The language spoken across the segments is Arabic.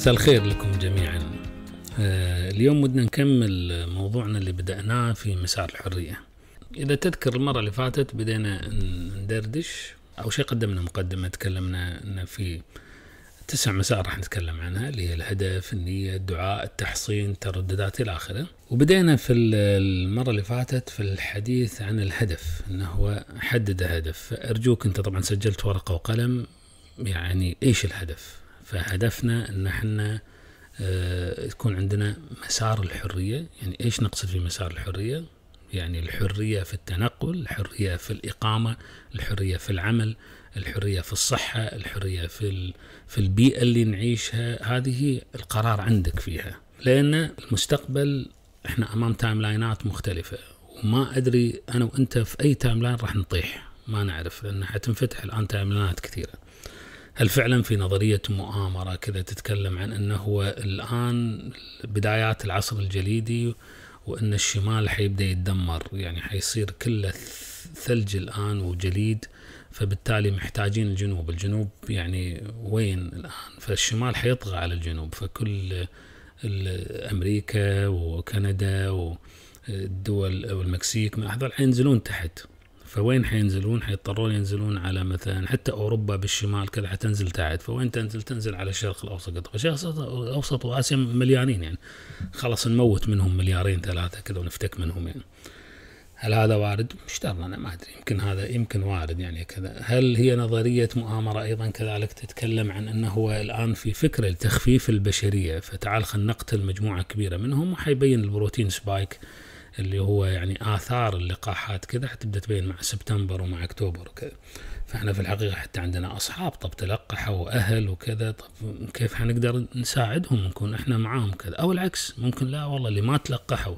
مساء الخير لكم جميعا آه، اليوم ودنا نكمل موضوعنا اللي بدأناه في مسار الحرية إذا تذكر المرة اللي فاتت بدينا ندردش أو شيء قدمنا مقدمة تكلمنا أن في تسع مسار راح نتكلم عنها اللي هي الهدف، النية، الدعاء، التحصين، الترددات إلى آخره. وبدينا في المرة اللي فاتت في الحديث عن الهدف أنه هو حدد هدف، أرجوك أنت طبعا سجلت ورقة وقلم يعني إيش الهدف؟ فهدفنا ان احنا تكون آه، عندنا مسار الحريه يعني ايش نقصد في مسار الحريه يعني الحريه في التنقل الحريه في الاقامه الحريه في العمل الحريه في الصحه الحريه في في البيئه اللي نعيشها هذه القرار عندك فيها لان المستقبل احنا امام تايم لاينات مختلفه وما ادري انا وانت في اي تايم لاين راح نطيح ما نعرف لان حتنفتح الان تايم لاينات كثيره هل فعلا في نظرية مؤامرة كذا تتكلم عن أنه هو الآن بدايات العصر الجليدي وأن الشمال حيبدأ يتدمر يعني حيصير كله ثلج الآن وجليد فبالتالي محتاجين الجنوب الجنوب يعني وين الآن فالشمال حيطغى على الجنوب فكل أمريكا وكندا والدول والمكسيك هذول حينزلون تحت فوين حينزلون حيضطرون ينزلون على مثلا حتى أوروبا بالشمال كذا حتنزل تحت فوين تنزل تنزل على الشرق الأوسط الشرق الأوسط وآسيا مليانين يعني خلاص نموت منهم مليارين ثلاثة كذا ونفتك منهم يعني هل هذا وارد؟ مشتر أنا ما أدري يمكن هذا يمكن وارد يعني كذا هل هي نظرية مؤامرة أيضا كذلك تتكلم عن أنه هو الآن في فكرة لتخفيف البشرية فتعال خلينا نقتل مجموعة كبيرة منهم وحيبين البروتين سبايك اللي هو يعني آثار اللقاحات كذا حتبدأ تبين مع سبتمبر ومع أكتوبر وكذا فاحنا في الحقيقة حتى عندنا أصحاب طب تلقحوا وأهل وكذا طب كيف حنقدر نساعدهم نكون احنا معاهم كذا أو العكس ممكن لا والله اللي ما تلقحوا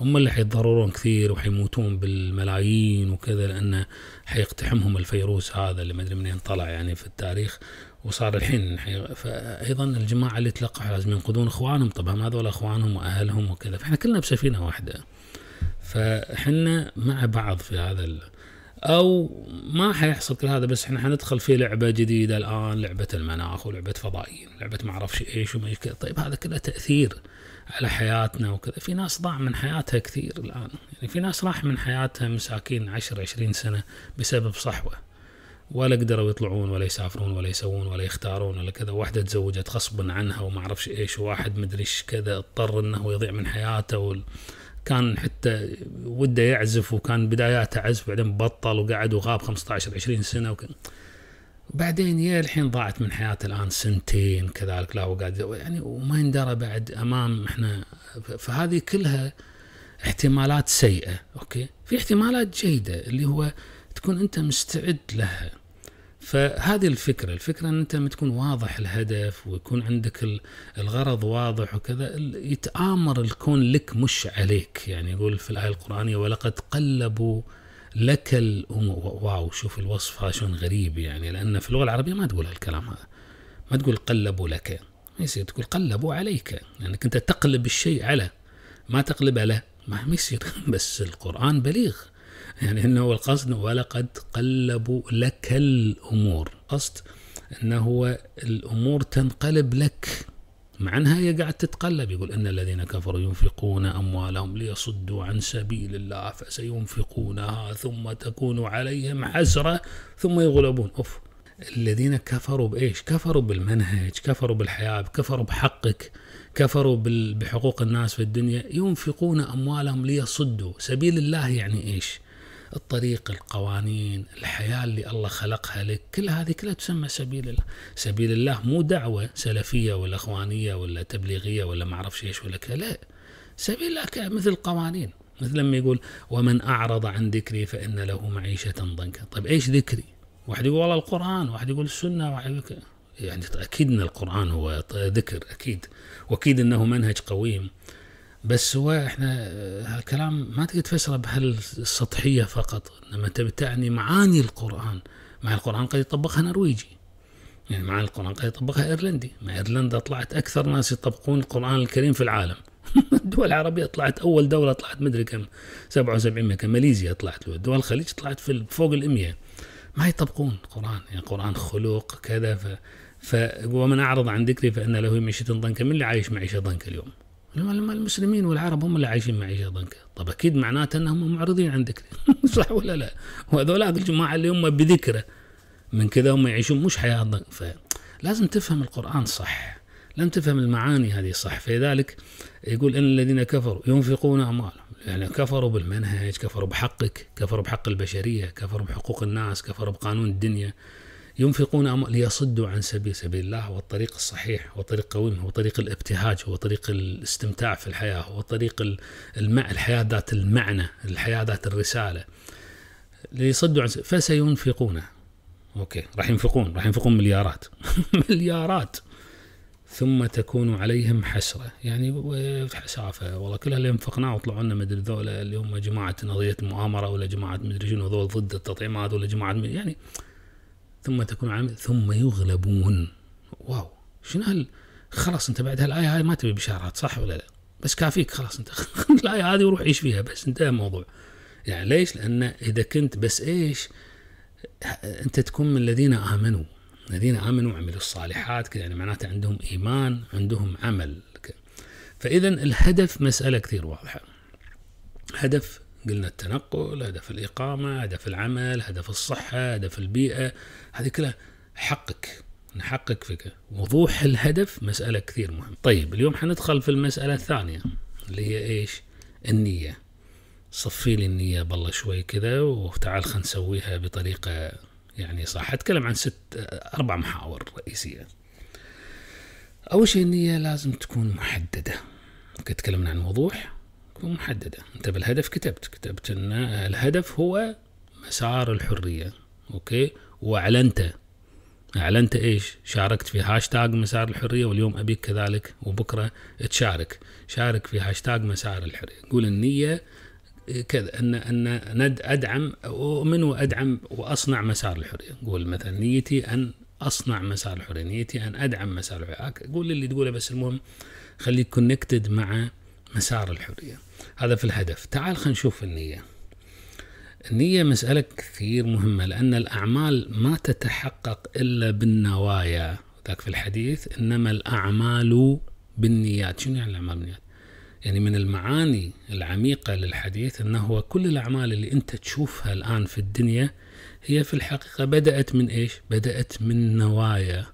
هم اللي حيتضررون كثير وحيموتون بالملايين وكذا لأنه حيقتحمهم الفيروس هذا اللي ما أدري منين طلع يعني في التاريخ وصار الحين فايضا الجماعه اللي تلقحوا لازم ينقذون اخوانهم طبعا هذول اخوانهم واهلهم وكذا فاحنا كلنا بسفينه واحده فاحنا مع بعض في هذا ال... او ما حيحصل كل هذا بس احنا حندخل في لعبه جديده الان لعبه المناخ ولعبه فضائيين لعبه ما اعرفش ايش وما كذا طيب هذا كله تاثير على حياتنا وكذا في ناس ضاع من حياتها كثير الان يعني في ناس راح من حياتها مساكين 10 20 سنه بسبب صحوه ولا قدروا يطلعون ولا يسافرون ولا يسوون ولا يختارون ولا كذا واحدة تزوجت غصبا عنها وما أعرفش إيش وواحد مدري إيش كذا اضطر أنه يضيع من حياته وال... كان حتى وده يعزف وكان بداياته عزف بعدين بطل وقعد وغاب 15 20 سنة وكان بعدين يا الحين ضاعت من حياته الان سنتين كذلك لا وقعد يعني وما يندرى بعد امام احنا فهذه كلها احتمالات سيئه اوكي في احتمالات جيده اللي هو تكون انت مستعد لها فهذه الفكرة الفكرة أن أنت لما تكون واضح الهدف ويكون عندك الغرض واضح وكذا يتآمر الكون لك مش عليك يعني يقول في الآية القرآنية ولقد قلبوا لك الأمور واو شوف الوصف هذا شلون غريب يعني لأن في اللغة العربية ما تقول هالكلام هذا ما تقول قلبوا لك ما يصير تقول قلبوا عليك لأنك يعني أنت تقلب الشيء على ما تقلب له ما يصير بس القرآن بليغ يعني إنه القصد ولقد قلبوا لك الأمور قصد أنه هو الأمور تنقلب لك مع انها هي قاعد تتقلب يقول ان الذين كفروا ينفقون اموالهم ليصدوا عن سبيل الله فسينفقونها ثم تكون عليهم حسره ثم يغلبون اوف الذين كفروا بايش؟ كفروا بالمنهج، كفروا بالحياه، كفروا بحقك، كفروا بحقوق الناس في الدنيا، ينفقون اموالهم ليصدوا، سبيل الله يعني ايش؟ الطريق القوانين الحياة اللي الله خلقها لك كل هذه كلها تسمى سبيل الله سبيل الله مو دعوة سلفية ولا إخوانية ولا تبليغية ولا ما أعرف إيش ولا كذا لا سبيل الله مثل قوانين مثل لما يقول ومن أعرض عن ذكري فإن له معيشة ضنكا طيب إيش ذكري واحد يقول والله القرآن واحد يقول السنة واحد يقول يعني أكيد أن القرآن هو ذكر أكيد وأكيد أنه منهج قويم بس هو احنا آه، هالكلام ما تقدر تفسره بهالسطحيه فقط لما انت بتعني معاني القران مع القران قد يطبقها نرويجي يعني معاني القران قد يطبقها ايرلندي مع ايرلندا طلعت اكثر ناس يطبقون القران الكريم في العالم الدول العربيه طلعت اول دوله طلعت مدري كم 77 كم ماليزيا طلعت دول الخليج طلعت في فوق ال 100 ما يطبقون القران يعني القران خلق كذا ف, ف ومن اعرض عن ذكري فان له معيشه ضنكا من اللي عايش معيشه ضنكا اليوم المسلمين والعرب هم اللي عايشين معيشة ضنكة طب أكيد معناته أنهم معرضين عندك صح ولا لا وهذولاك الجماعة اللي هم بذكره من كذا هم يعيشون مش حياة ضنكة فلازم تفهم القرآن صح لم تفهم المعاني هذه صح فلذلك يقول ان الذين كفروا ينفقون اموالهم يعني كفروا بالمنهج كفروا بحقك كفروا بحق البشريه كفروا بحقوق الناس كفروا بقانون الدنيا ينفقون ليصدوا عن سبيل سبيل الله هو الطريق الصحيح هو طريق قويم هو طريق الابتهاج هو طريق الاستمتاع في الحياة هو طريق الم... الحياة ذات المعنى الحياة ذات الرسالة ليصدوا عن سبيل فسينفقونه أوكي راح ينفقون راح ينفقون مليارات مليارات ثم تكون عليهم حسرة يعني حسافة والله كل اللي انفقناه وطلعوا لنا مدري ذولا اللي هم جماعة نظرية المؤامرة ولا جماعة مدري شنو ذول ضد التطعيمات ولا جماعة يعني ثم تكون عامل ثم يغلبون واو شنو هال خلاص انت بعد هالايه هاي ما تبي بشارات صح ولا لا؟ بس كافيك خلاص انت خذ الايه هذه وروح عيش فيها بس انتهى الموضوع. يعني ليش؟ لان اذا كنت بس ايش؟ انت تكون من الذين امنوا الذين امنوا وعملوا الصالحات كذا يعني معناته عندهم ايمان عندهم عمل فاذا الهدف مساله كثير واضحه. هدف قلنا التنقل هدف الإقامة هدف العمل هدف الصحة هدف البيئة هذه كلها حقك نحقق فيك وضوح الهدف مسألة كثير مهمة طيب اليوم حندخل في المسألة الثانية اللي هي إيش النية صفي لي النية بالله شوي كذا وتعال خلينا نسويها بطريقة يعني صح أتكلم عن ست أربع محاور رئيسية أول شيء النية لازم تكون محددة تكلمنا عن وضوح محددة أنت بالهدف كتبت كتبت أن الهدف هو مسار الحرية أوكي وأعلنت أعلنت إيش شاركت في هاشتاج مسار الحرية واليوم أبيك كذلك وبكرة تشارك شارك في هاشتاج مسار الحرية قول النية كذا ان ان ادعم اؤمن وادعم واصنع مسار الحريه، قول مثلا نيتي ان اصنع مسار الحريه، نيتي ان ادعم مسار الحريه، قول اللي تقوله بس المهم خليك كونكتد مع مسار الحرية هذا في الهدف تعال خلينا نشوف النية النية مسألة كثير مهمة لأن الأعمال ما تتحقق إلا بالنوايا ذاك في الحديث إنما الأعمال بالنيات شنو يعني الأعمال بالنيات يعني من المعاني العميقة للحديث أنه كل الأعمال اللي أنت تشوفها الآن في الدنيا هي في الحقيقة بدأت من إيش بدأت من نوايا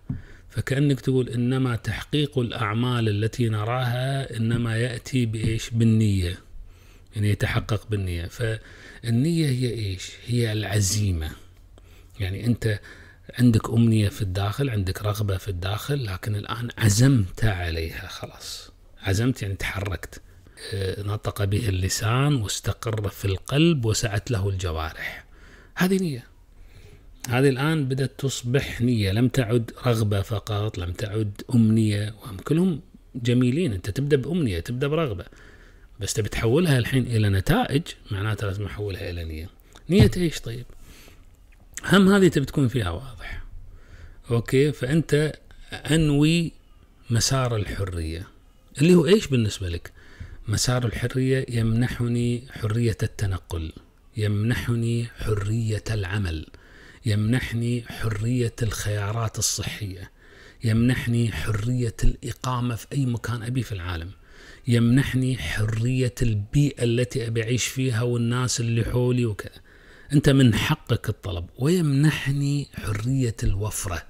فكأنك تقول إنما تحقيق الأعمال التي نراها إنما يأتي بإيش بالنية يعني يتحقق بالنية فالنية هي إيش هي العزيمة يعني أنت عندك أمنية في الداخل عندك رغبة في الداخل لكن الآن عزمت عليها خلاص عزمت يعني تحركت آه، نطق به اللسان واستقر في القلب وسعت له الجوارح هذه نية هذه الآن بدأت تصبح نية لم تعد رغبة فقط لم تعد أمنية وهم كلهم جميلين أنت تبدأ بأمنية تبدأ برغبة بس تبي تحولها الحين إلى نتائج معناتها لازم أحولها إلى نية نية إيش طيب هم هذه تبي تكون فيها واضح أوكي فأنت أنوي مسار الحرية اللي هو إيش بالنسبة لك مسار الحرية يمنحني حرية التنقل يمنحني حرية العمل يمنحني حرية الخيارات الصحية يمنحني حرية الإقامة في أي مكان أبي في العالم يمنحني حرية البيئة التي أبي أعيش فيها والناس اللي حولي وكذا أنت من حقك الطلب ويمنحني حرية الوفرة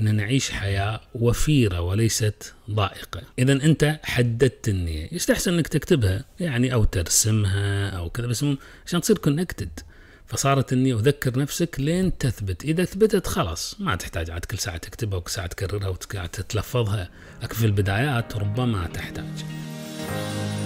أن نعيش حياة وفيرة وليست ضائقة إذا أنت حددت النية يستحسن أنك تكتبها يعني أو ترسمها أو كذا بس عشان تصير كونكتد فصارت اني اذكر نفسك لين تثبت اذا ثبتت خلاص ما تحتاج عاد كل ساعه تكتبها وكل ساعه تكررها تتلفظها، لكن في البدايات ربما تحتاج